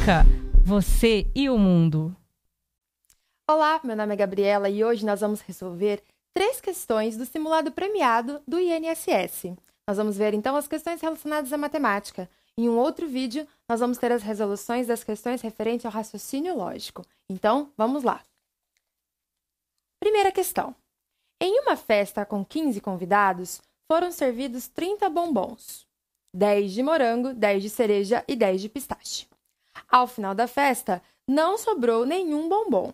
música, você e o mundo. Olá, meu nome é Gabriela e hoje nós vamos resolver três questões do simulado premiado do INSS. Nós vamos ver então as questões relacionadas à matemática. Em um outro vídeo, nós vamos ter as resoluções das questões referentes ao raciocínio lógico. Então, vamos lá. Primeira questão. Em uma festa com 15 convidados, foram servidos 30 bombons: 10 de morango, 10 de cereja e 10 de pistache. Ao final da festa, não sobrou nenhum bombom.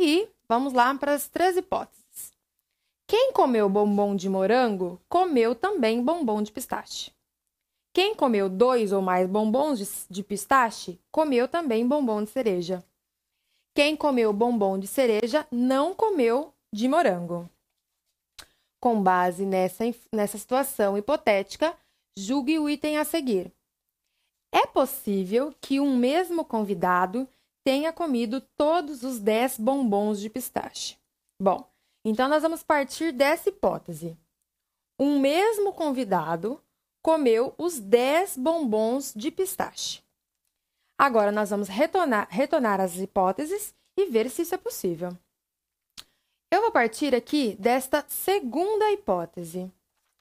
E vamos lá para as três hipóteses. Quem comeu bombom de morango, comeu também bombom de pistache. Quem comeu dois ou mais bombons de, de pistache, comeu também bombom de cereja. Quem comeu bombom de cereja, não comeu de morango. Com base nessa, nessa situação hipotética, julgue o item a seguir. É possível que um mesmo convidado tenha comido todos os 10 bombons de pistache. Bom, então nós vamos partir dessa hipótese. Um mesmo convidado comeu os 10 bombons de pistache. Agora nós vamos retornar, retornar às hipóteses e ver se isso é possível. Eu vou partir aqui desta segunda hipótese.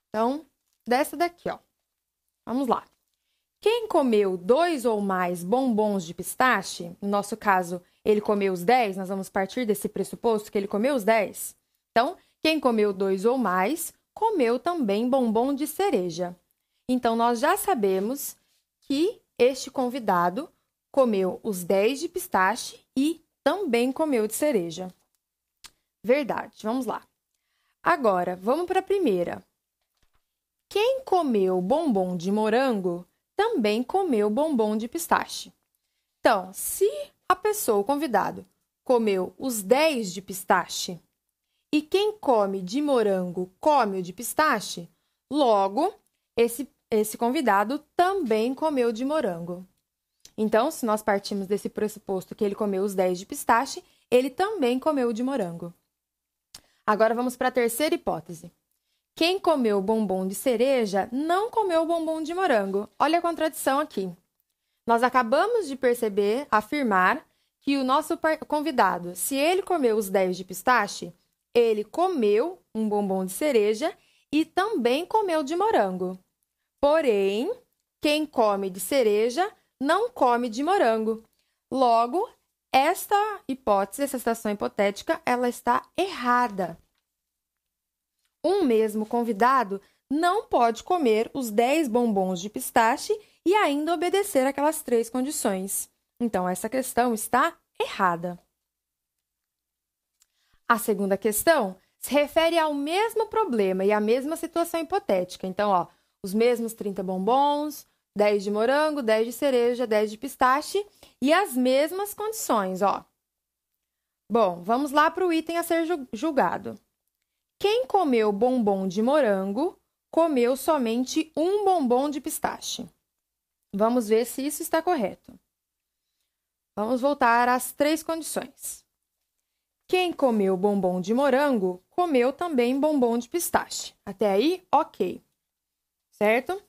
Então, dessa daqui, ó. Vamos lá. Quem comeu dois ou mais bombons de pistache, no nosso caso, ele comeu os 10, nós vamos partir desse pressuposto que ele comeu os 10. Então, quem comeu dois ou mais, comeu também bombom de cereja. Então, nós já sabemos que este convidado comeu os 10 de pistache e também comeu de cereja. Verdade, vamos lá. Agora, vamos para a primeira. Quem comeu bombom de morango também comeu bombom de pistache. Então, se a pessoa, o convidado, comeu os 10 de pistache e quem come de morango come o de pistache, logo esse, esse convidado também comeu de morango. Então, se nós partimos desse pressuposto que ele comeu os 10 de pistache, ele também comeu de morango. Agora vamos para a terceira hipótese. Quem comeu bombom de cereja não comeu bombom de morango. Olha a contradição aqui. Nós acabamos de perceber, afirmar, que o nosso convidado, se ele comeu os 10 de pistache, ele comeu um bombom de cereja e também comeu de morango. Porém, quem come de cereja não come de morango. Logo, esta hipótese, essa situação hipotética, ela está errada. Um mesmo convidado não pode comer os 10 bombons de pistache e ainda obedecer aquelas três condições. Então, essa questão está errada. A segunda questão se refere ao mesmo problema e à mesma situação hipotética. Então, ó, os mesmos 30 bombons, 10 de morango, 10 de cereja, 10 de pistache e as mesmas condições, ó. Bom, vamos lá para o item a ser julgado. Quem comeu bombom de morango comeu somente um bombom de pistache. Vamos ver se isso está correto. Vamos voltar às três condições. Quem comeu bombom de morango comeu também bombom de pistache. Até aí, ok. Certo?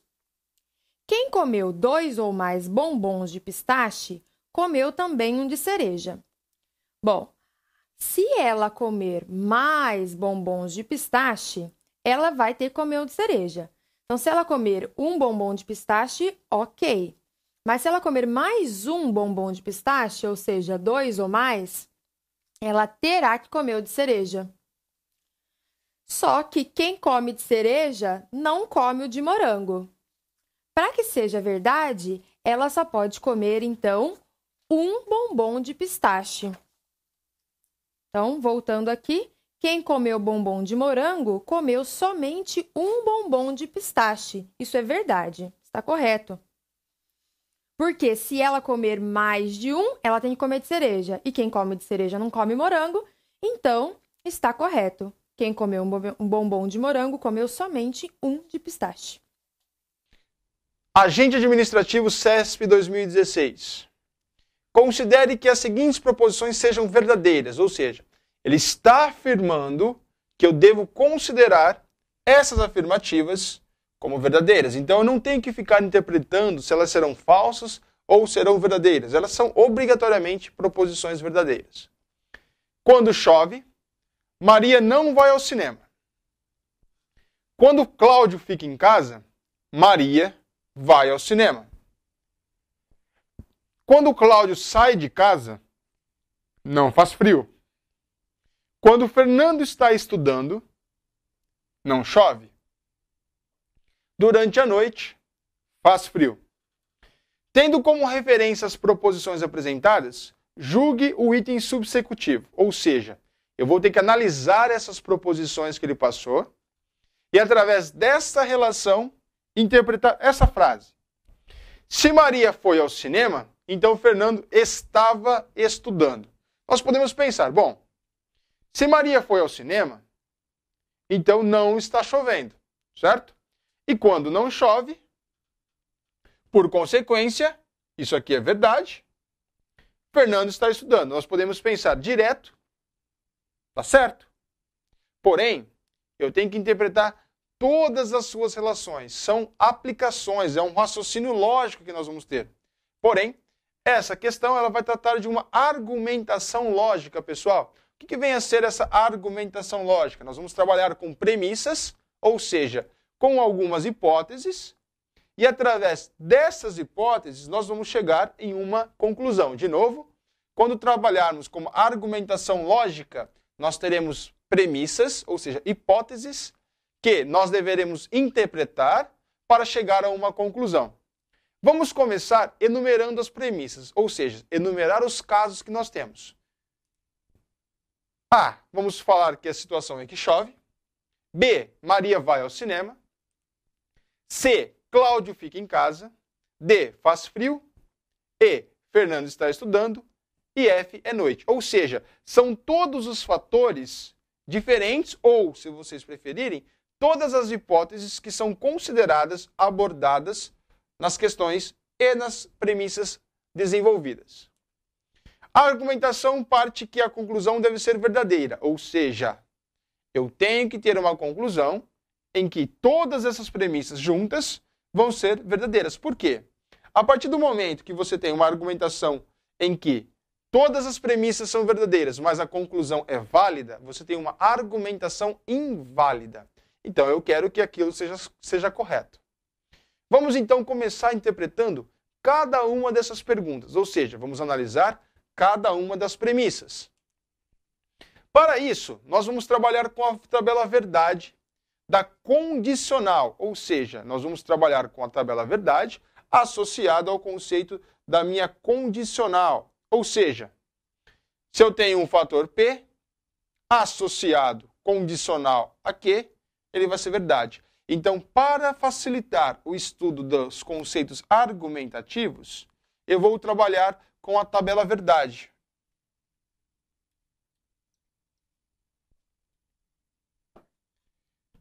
Quem comeu dois ou mais bombons de pistache comeu também um de cereja. Bom, se ela comer mais bombons de pistache, ela vai ter que comer o de cereja. Então, se ela comer um bombom de pistache, ok. Mas se ela comer mais um bombom de pistache, ou seja, dois ou mais, ela terá que comer o de cereja. Só que quem come de cereja não come o de morango. Para que seja verdade, ela só pode comer, então, um bombom de pistache. Então, voltando aqui, quem comeu bombom de morango comeu somente um bombom de pistache. Isso é verdade, está correto. Porque se ela comer mais de um, ela tem que comer de cereja. E quem come de cereja não come morango, então está correto. Quem comeu um bombom de morango comeu somente um de pistache. Agente Administrativo CESP 2016. Considere que as seguintes proposições sejam verdadeiras, ou seja, ele está afirmando que eu devo considerar essas afirmativas como verdadeiras. Então eu não tenho que ficar interpretando se elas serão falsas ou serão verdadeiras. Elas são obrigatoriamente proposições verdadeiras. Quando chove, Maria não vai ao cinema. Quando Cláudio fica em casa, Maria vai ao cinema. Quando Cláudio sai de casa, não faz frio. Quando o Fernando está estudando, não chove. Durante a noite, faz frio. Tendo como referência as proposições apresentadas, julgue o item subsecutivo, ou seja, eu vou ter que analisar essas proposições que ele passou e, através dessa relação, interpretar essa frase. Se Maria foi ao cinema, então Fernando estava estudando. Nós podemos pensar, bom, se Maria foi ao cinema, então não está chovendo, certo? E quando não chove, por consequência, isso aqui é verdade, Fernando está estudando. Nós podemos pensar direto, tá certo? Porém, eu tenho que interpretar todas as suas relações. São aplicações, é um raciocínio lógico que nós vamos ter. Porém, essa questão ela vai tratar de uma argumentação lógica, pessoal. O que vem a ser essa argumentação lógica? Nós vamos trabalhar com premissas, ou seja, com algumas hipóteses, e através dessas hipóteses nós vamos chegar em uma conclusão. De novo, quando trabalharmos como argumentação lógica, nós teremos premissas, ou seja, hipóteses, que nós deveremos interpretar para chegar a uma conclusão. Vamos começar enumerando as premissas, ou seja, enumerar os casos que nós temos. A, vamos falar que a situação é que chove. B, Maria vai ao cinema. C, Cláudio fica em casa. D, faz frio. E, Fernando está estudando. E F, é noite. Ou seja, são todos os fatores diferentes, ou, se vocês preferirem, todas as hipóteses que são consideradas abordadas nas questões e nas premissas desenvolvidas. A argumentação parte que a conclusão deve ser verdadeira, ou seja, eu tenho que ter uma conclusão em que todas essas premissas juntas vão ser verdadeiras. Por quê? A partir do momento que você tem uma argumentação em que todas as premissas são verdadeiras, mas a conclusão é válida, você tem uma argumentação inválida. Então eu quero que aquilo seja, seja correto. Vamos então começar interpretando cada uma dessas perguntas, ou seja, vamos analisar cada uma das premissas. Para isso, nós vamos trabalhar com a tabela verdade da condicional, ou seja, nós vamos trabalhar com a tabela verdade associada ao conceito da minha condicional, ou seja, se eu tenho um fator P associado condicional a Q, ele vai ser verdade. Então, para facilitar o estudo dos conceitos argumentativos, eu vou trabalhar com a tabela verdade.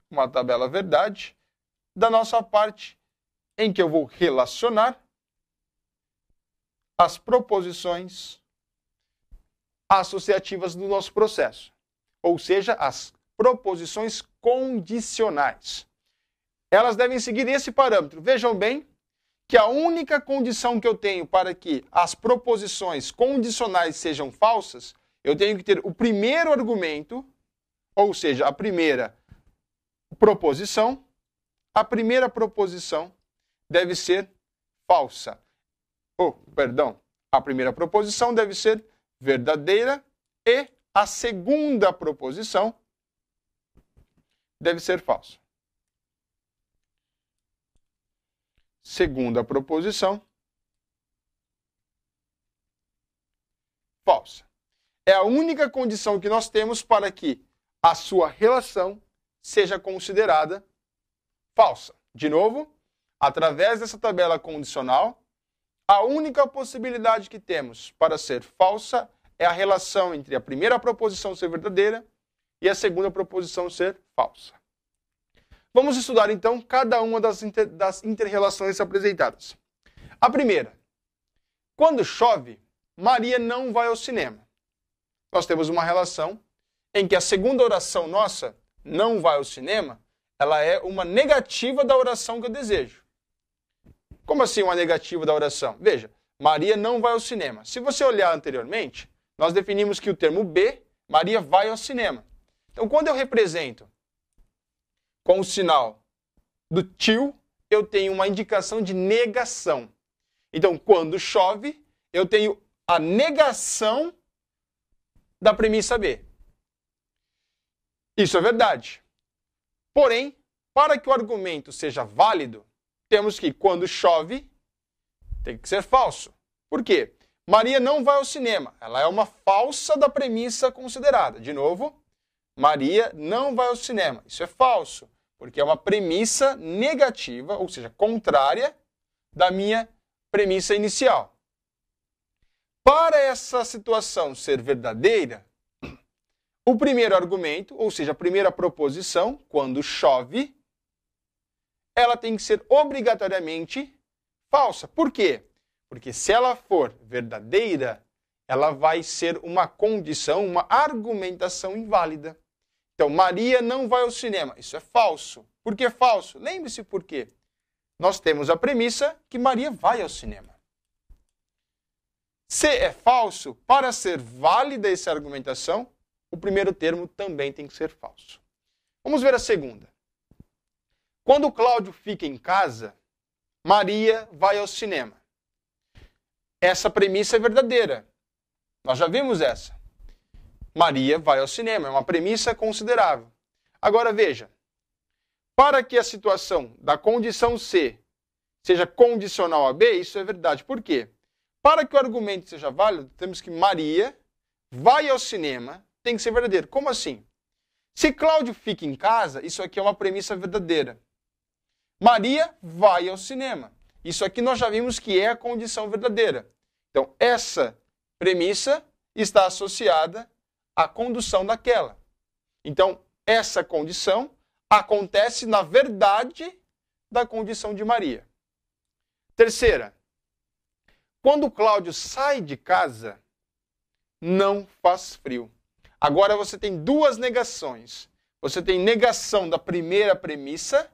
Uma tabela verdade da nossa parte em que eu vou relacionar as proposições associativas do nosso processo, ou seja, as proposições condicionais. Elas devem seguir esse parâmetro. Vejam bem que a única condição que eu tenho para que as proposições condicionais sejam falsas, eu tenho que ter o primeiro argumento, ou seja, a primeira proposição, a primeira proposição deve ser falsa. Oh, perdão, a primeira proposição deve ser verdadeira e a segunda proposição deve ser falsa. segunda proposição, falsa. É a única condição que nós temos para que a sua relação seja considerada falsa. De novo, através dessa tabela condicional, a única possibilidade que temos para ser falsa é a relação entre a primeira proposição ser verdadeira e a segunda proposição ser falsa. Vamos estudar então cada uma das, inter, das interrelações apresentadas. A primeira, quando chove, Maria não vai ao cinema. Nós temos uma relação em que a segunda oração nossa, não vai ao cinema, ela é uma negativa da oração que eu desejo. Como assim uma negativa da oração? Veja, Maria não vai ao cinema. Se você olhar anteriormente, nós definimos que o termo B, Maria vai ao cinema. Então, quando eu represento com o sinal do tio, eu tenho uma indicação de negação. Então, quando chove, eu tenho a negação da premissa B. Isso é verdade. Porém, para que o argumento seja válido, temos que quando chove, tem que ser falso. Por quê? Maria não vai ao cinema. Ela é uma falsa da premissa considerada. De novo, Maria não vai ao cinema. Isso é falso. Porque é uma premissa negativa, ou seja, contrária da minha premissa inicial. Para essa situação ser verdadeira, o primeiro argumento, ou seja, a primeira proposição, quando chove, ela tem que ser obrigatoriamente falsa. Por quê? Porque se ela for verdadeira, ela vai ser uma condição, uma argumentação inválida. Então, Maria não vai ao cinema. Isso é falso. Por que é falso? Lembre-se por quê. Nós temos a premissa que Maria vai ao cinema. Se é falso, para ser válida essa argumentação, o primeiro termo também tem que ser falso. Vamos ver a segunda. Quando Cláudio fica em casa, Maria vai ao cinema. Essa premissa é verdadeira. Nós já vimos essa. Maria vai ao cinema. É uma premissa considerável. Agora veja: para que a situação da condição C seja condicional a B, isso é verdade. Por quê? Para que o argumento seja válido, temos que Maria vai ao cinema, tem que ser verdadeiro. Como assim? Se Cláudio fica em casa, isso aqui é uma premissa verdadeira. Maria vai ao cinema. Isso aqui nós já vimos que é a condição verdadeira. Então, essa premissa está associada a condução daquela. Então, essa condição acontece na verdade da condição de Maria. Terceira, quando Cláudio sai de casa, não faz frio. Agora você tem duas negações. Você tem negação da primeira premissa,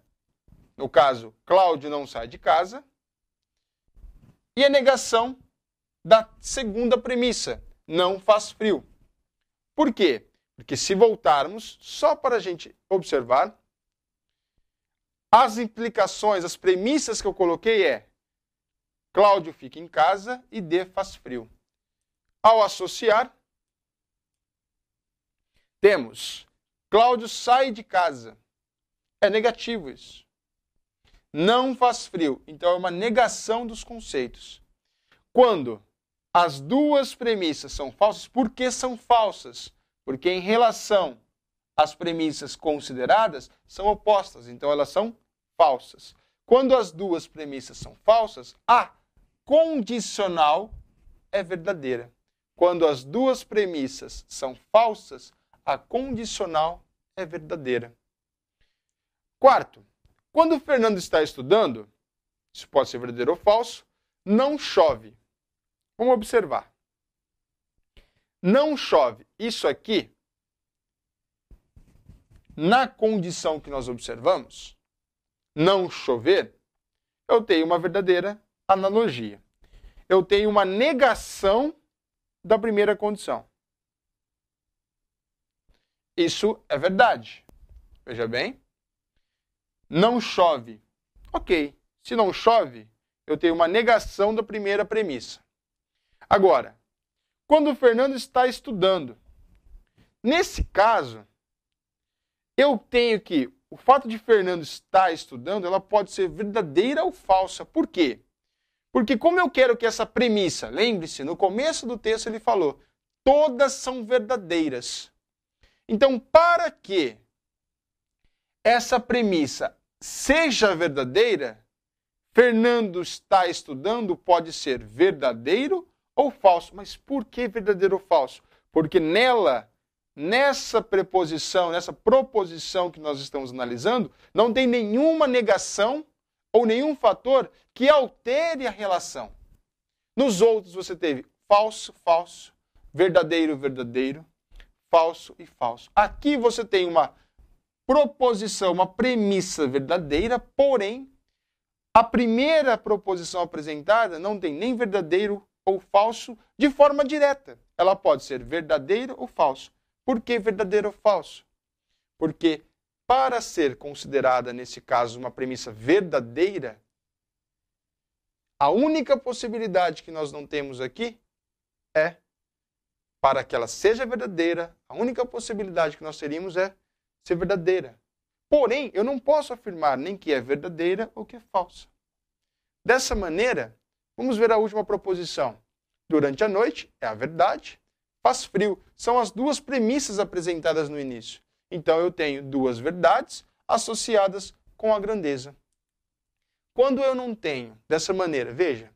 no caso, Cláudio não sai de casa, e a negação da segunda premissa, não faz frio. Por quê? Porque se voltarmos, só para a gente observar, as implicações, as premissas que eu coloquei é Cláudio fica em casa e D faz frio. Ao associar, temos Cláudio sai de casa. É negativo isso. Não faz frio. Então é uma negação dos conceitos. Quando as duas premissas são falsas. Por que são falsas? Porque em relação às premissas consideradas, são opostas, então elas são falsas. Quando as duas premissas são falsas, a condicional é verdadeira. Quando as duas premissas são falsas, a condicional é verdadeira. Quarto, quando o Fernando está estudando, isso pode ser verdadeiro ou falso, não chove. Vamos observar. Não chove. Isso aqui, na condição que nós observamos, não chover, eu tenho uma verdadeira analogia. Eu tenho uma negação da primeira condição. Isso é verdade. Veja bem. Não chove. Ok. Se não chove, eu tenho uma negação da primeira premissa. Agora, quando o Fernando está estudando, nesse caso, eu tenho que. O fato de Fernando estar estudando, ela pode ser verdadeira ou falsa. Por quê? Porque, como eu quero que essa premissa, lembre-se, no começo do texto ele falou, todas são verdadeiras. Então, para que essa premissa seja verdadeira, Fernando está estudando pode ser verdadeiro ou falso. Mas por que verdadeiro ou falso? Porque nela, nessa preposição, nessa proposição que nós estamos analisando, não tem nenhuma negação ou nenhum fator que altere a relação. Nos outros você teve falso, falso, verdadeiro, verdadeiro, falso e falso. Aqui você tem uma proposição, uma premissa verdadeira, porém a primeira proposição apresentada não tem nem verdadeiro ou falso de forma direta. Ela pode ser verdadeiro ou falso. Por que verdadeiro ou falso? Porque para ser considerada, nesse caso, uma premissa verdadeira, a única possibilidade que nós não temos aqui é, para que ela seja verdadeira, a única possibilidade que nós teríamos é ser verdadeira. Porém, eu não posso afirmar nem que é verdadeira ou que é falsa. Dessa maneira, Vamos ver a última proposição. Durante a noite é a verdade, faz frio. São as duas premissas apresentadas no início. Então eu tenho duas verdades associadas com a grandeza. Quando eu não tenho dessa maneira, veja,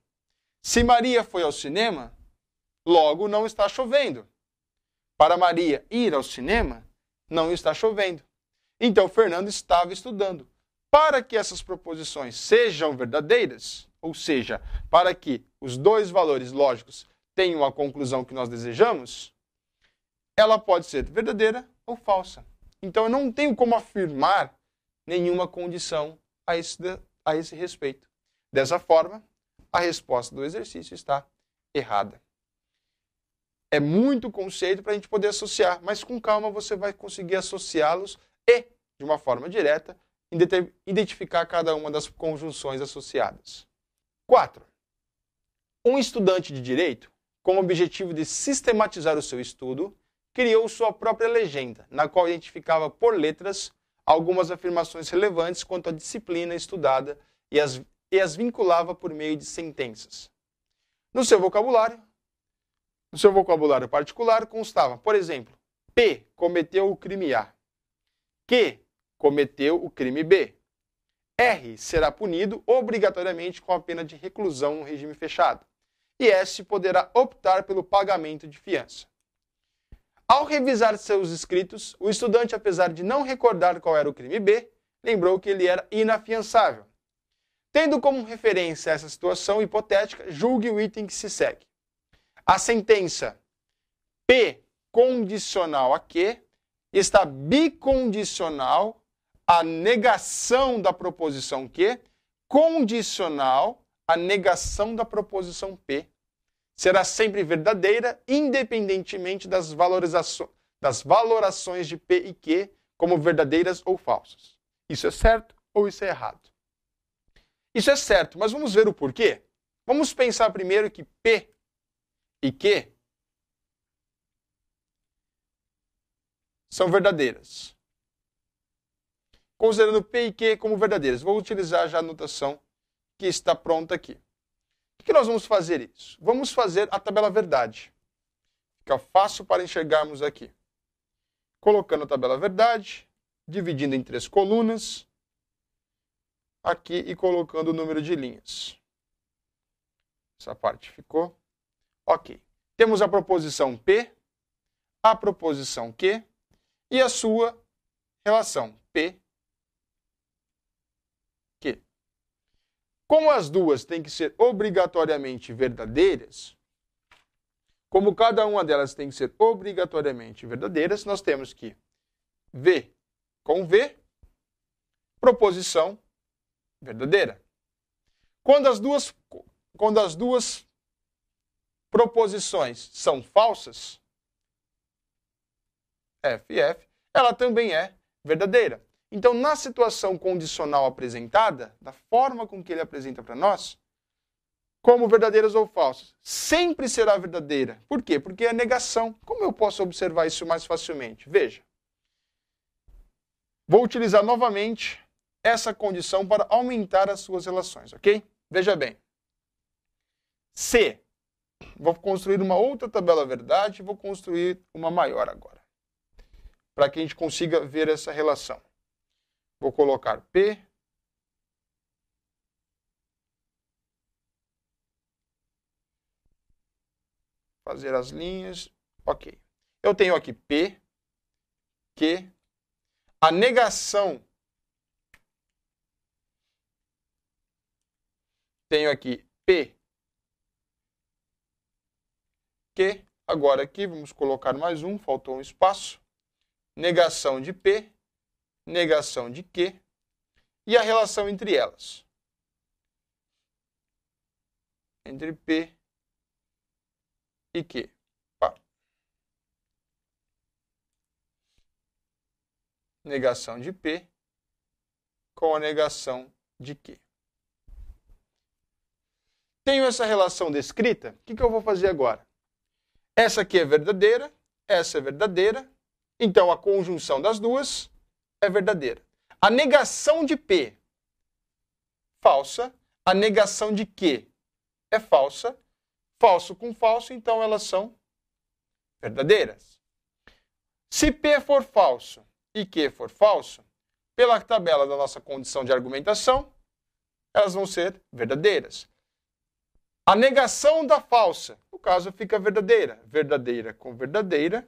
se Maria foi ao cinema, logo não está chovendo. Para Maria ir ao cinema, não está chovendo. Então Fernando estava estudando. Para que essas proposições sejam verdadeiras, ou seja, para que os dois valores lógicos tenham a conclusão que nós desejamos, ela pode ser verdadeira ou falsa. Então eu não tenho como afirmar nenhuma condição a esse, a esse respeito. Dessa forma, a resposta do exercício está errada. É muito conceito para a gente poder associar, mas com calma você vai conseguir associá-los e, de uma forma direta, identificar cada uma das conjunções associadas. 4. Um estudante de direito, com o objetivo de sistematizar o seu estudo, criou sua própria legenda, na qual identificava por letras algumas afirmações relevantes quanto à disciplina estudada e as, e as vinculava por meio de sentenças. No seu vocabulário, no seu vocabulário particular constava, por exemplo, P cometeu o crime A, Q cometeu o crime B. R será punido obrigatoriamente com a pena de reclusão no regime fechado. E S poderá optar pelo pagamento de fiança. Ao revisar seus escritos, o estudante, apesar de não recordar qual era o crime B, lembrou que ele era inafiançável. Tendo como referência essa situação hipotética, julgue o item que se segue. A sentença P condicional a Q está bicondicional a negação da proposição Q condicional à negação da proposição P. Será sempre verdadeira, independentemente das, das valorações de P e Q como verdadeiras ou falsas. Isso é certo ou isso é errado? Isso é certo, mas vamos ver o porquê. Vamos pensar primeiro que P e Q são verdadeiras considerando P e Q como verdadeiras. Vou utilizar já a notação que está pronta aqui. O que nós vamos fazer isso? Vamos fazer a tabela verdade. Fica fácil para enxergarmos aqui. Colocando a tabela verdade, dividindo em três colunas, aqui e colocando o número de linhas. Essa parte ficou. Ok. Temos a proposição P, a proposição Q e a sua relação P Como as duas têm que ser obrigatoriamente verdadeiras, como cada uma delas tem que ser obrigatoriamente verdadeiras, nós temos que V com V, proposição verdadeira. Quando as duas, quando as duas proposições são falsas, F e F, ela também é verdadeira. Então, na situação condicional apresentada, da forma com que ele apresenta para nós, como verdadeiras ou falsas, sempre será verdadeira. Por quê? Porque é negação. Como eu posso observar isso mais facilmente? Veja. Vou utilizar novamente essa condição para aumentar as suas relações, ok? Veja bem. Se vou construir uma outra tabela verdade, vou construir uma maior agora, para que a gente consiga ver essa relação. Vou colocar P. Fazer as linhas. Ok. Eu tenho aqui P, Q. A negação. Tenho aqui P, Q. Agora aqui vamos colocar mais um, faltou um espaço. Negação de P negação de Q e a relação entre elas. Entre P e Q. Negação de P com a negação de Q. Tenho essa relação descrita, o que, que eu vou fazer agora? Essa aqui é verdadeira, essa é verdadeira, então a conjunção das duas é verdadeira. A negação de P, falsa. A negação de Q é falsa. Falso com falso, então elas são verdadeiras. Se P for falso e Q for falso, pela tabela da nossa condição de argumentação, elas vão ser verdadeiras. A negação da falsa, no caso, fica verdadeira. Verdadeira com verdadeira,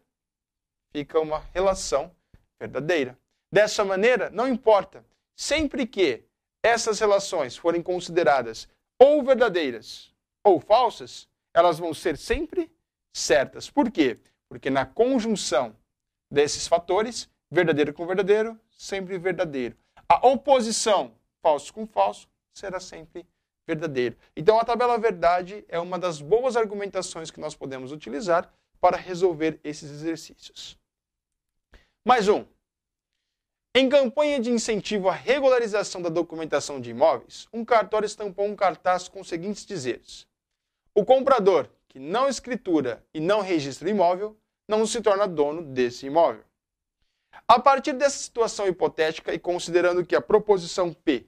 fica uma relação verdadeira dessa maneira, não importa. Sempre que essas relações forem consideradas ou verdadeiras ou falsas, elas vão ser sempre certas. Por quê? Porque na conjunção desses fatores, verdadeiro com verdadeiro, sempre verdadeiro. A oposição, falso com falso, será sempre verdadeiro. Então a tabela verdade é uma das boas argumentações que nós podemos utilizar para resolver esses exercícios. Mais um. Em campanha de incentivo à regularização da documentação de imóveis, um cartório estampou um cartaz com os seguintes dizeres: O comprador que não escritura e não registra o imóvel não se torna dono desse imóvel. A partir dessa situação hipotética e considerando que a proposição P,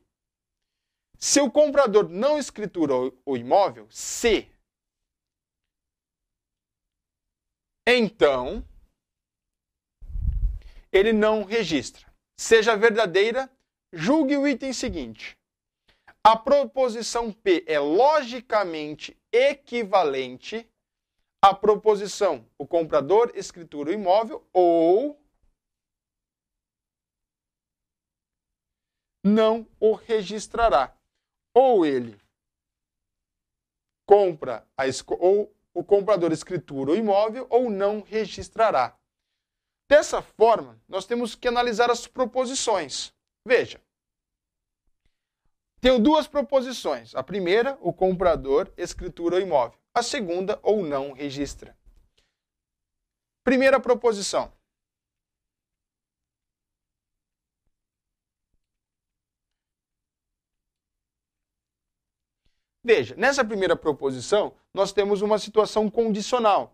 se o comprador não escritura o imóvel, C, então ele não registra seja verdadeira, julgue o item seguinte. A proposição P é logicamente equivalente à proposição o comprador escritura o imóvel ou não o registrará. Ou ele compra a, ou o comprador escritura o imóvel ou não registrará. Dessa forma, nós temos que analisar as proposições. Veja, tenho duas proposições. A primeira, o comprador escritura o imóvel. A segunda, ou não registra. Primeira proposição. Veja, nessa primeira proposição, nós temos uma situação condicional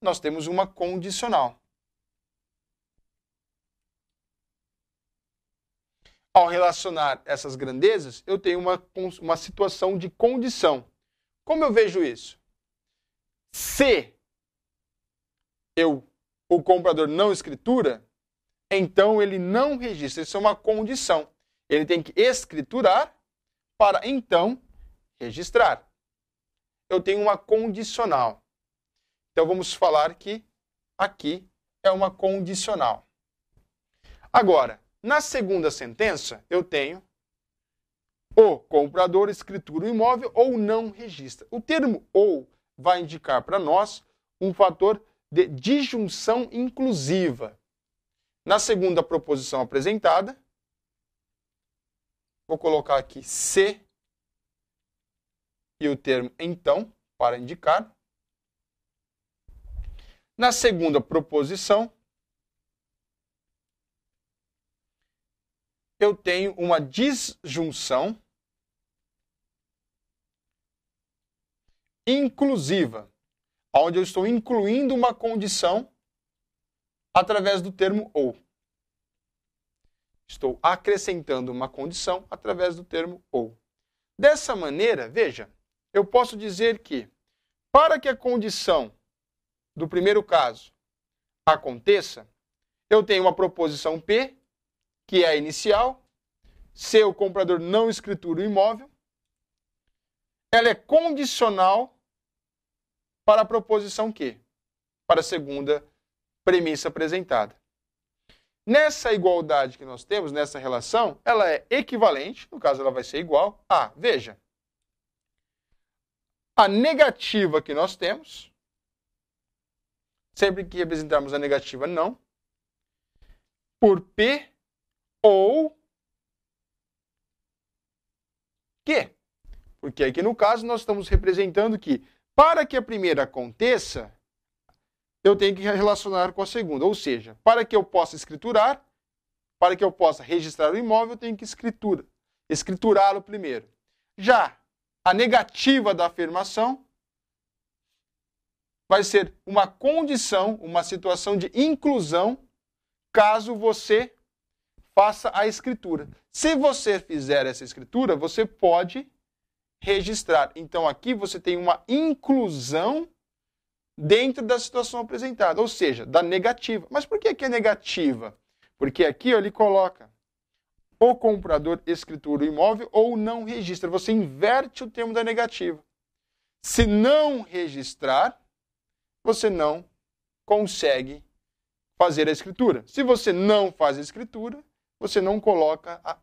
nós temos uma condicional. Ao relacionar essas grandezas, eu tenho uma, uma situação de condição. Como eu vejo isso? Se eu, o comprador não escritura, então ele não registra. Isso é uma condição. Ele tem que escriturar para então registrar. Eu tenho uma condicional. Então vamos falar que aqui é uma condicional. Agora, na segunda sentença, eu tenho o comprador escritura o imóvel ou não registra. O termo ou vai indicar para nós um fator de disjunção inclusiva. Na segunda proposição apresentada, vou colocar aqui se e o termo então para indicar. Na segunda proposição, eu tenho uma disjunção inclusiva, onde eu estou incluindo uma condição através do termo ou. Estou acrescentando uma condição através do termo ou. Dessa maneira, veja, eu posso dizer que para que a condição do primeiro caso aconteça, eu tenho uma proposição P, que é a inicial, se o comprador não escritura o imóvel, ela é condicional para a proposição Q, para a segunda premissa apresentada. Nessa igualdade que nós temos, nessa relação, ela é equivalente, no caso ela vai ser igual a, veja, a negativa que nós temos sempre que apresentarmos a negativa não, por P ou Q. Porque aqui no caso nós estamos representando que para que a primeira aconteça, eu tenho que relacionar com a segunda. Ou seja, para que eu possa escriturar, para que eu possa registrar o imóvel, eu tenho que escritura, escriturá-lo primeiro. Já a negativa da afirmação vai ser uma condição, uma situação de inclusão, caso você faça a escritura. Se você fizer essa escritura, você pode registrar. Então aqui você tem uma inclusão dentro da situação apresentada, ou seja, da negativa. Mas por que aqui é negativa? Porque aqui ele coloca o comprador escritura o imóvel ou não registra. Você inverte o termo da negativa. Se não registrar, você não consegue fazer a escritura. Se você não faz a escritura, você não coloca a,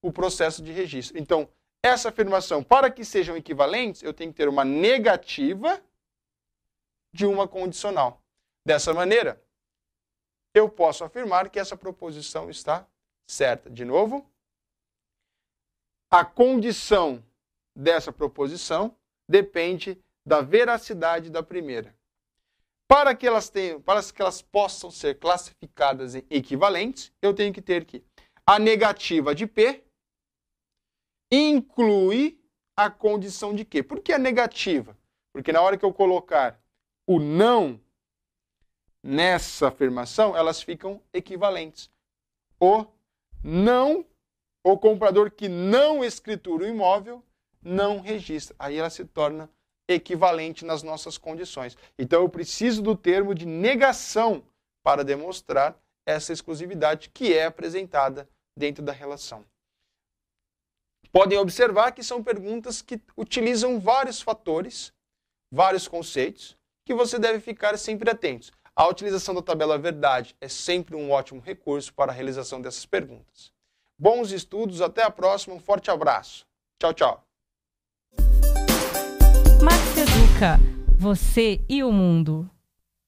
o processo de registro. Então, essa afirmação, para que sejam equivalentes, eu tenho que ter uma negativa de uma condicional. Dessa maneira, eu posso afirmar que essa proposição está certa. De novo, a condição dessa proposição depende da veracidade da primeira. Para que elas tenham, para que elas possam ser classificadas em equivalentes, eu tenho que ter que a negativa de P inclui a condição de Q. Por que a negativa? Porque na hora que eu colocar o não nessa afirmação, elas ficam equivalentes. O não, o comprador que não escritura o imóvel, não registra. Aí ela se torna equivalente nas nossas condições. Então eu preciso do termo de negação para demonstrar essa exclusividade que é apresentada dentro da relação. Podem observar que são perguntas que utilizam vários fatores, vários conceitos, que você deve ficar sempre atento. A utilização da tabela verdade é sempre um ótimo recurso para a realização dessas perguntas. Bons estudos, até a próxima, um forte abraço. Tchau, tchau. Max Educa, você e o mundo.